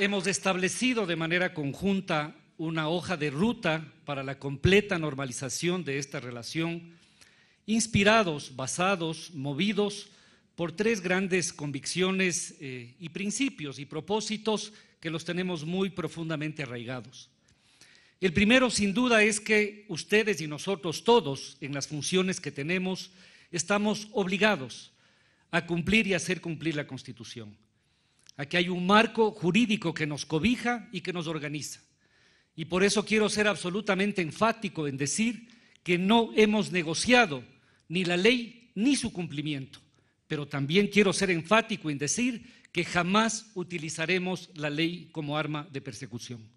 Hemos establecido de manera conjunta una hoja de ruta para la completa normalización de esta relación, inspirados, basados, movidos por tres grandes convicciones eh, y principios y propósitos que los tenemos muy profundamente arraigados. El primero, sin duda, es que ustedes y nosotros todos, en las funciones que tenemos, estamos obligados a cumplir y hacer cumplir la Constitución. Aquí hay un marco jurídico que nos cobija y que nos organiza. Y por eso quiero ser absolutamente enfático en decir que no hemos negociado ni la ley ni su cumplimiento. Pero también quiero ser enfático en decir que jamás utilizaremos la ley como arma de persecución.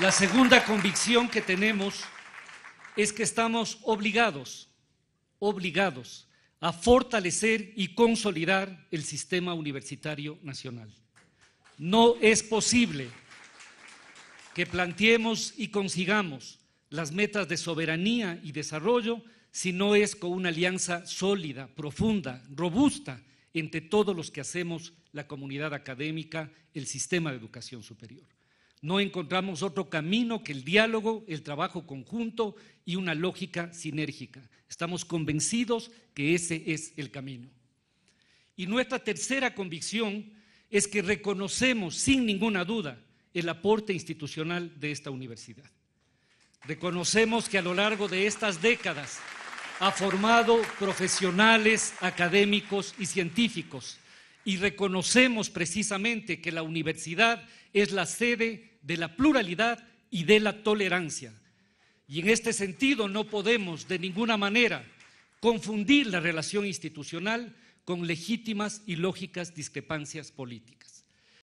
La segunda convicción que tenemos es que estamos obligados obligados a fortalecer y consolidar el sistema universitario nacional. No es posible que planteemos y consigamos las metas de soberanía y desarrollo si no es con una alianza sólida, profunda, robusta entre todos los que hacemos la comunidad académica, el sistema de educación superior no encontramos otro camino que el diálogo, el trabajo conjunto y una lógica sinérgica. Estamos convencidos que ese es el camino. Y nuestra tercera convicción es que reconocemos sin ninguna duda el aporte institucional de esta universidad. Reconocemos que a lo largo de estas décadas ha formado profesionales académicos y científicos y reconocemos precisamente que la universidad es la sede de la pluralidad y de la tolerancia. Y en este sentido no podemos de ninguna manera confundir la relación institucional con legítimas y lógicas discrepancias políticas.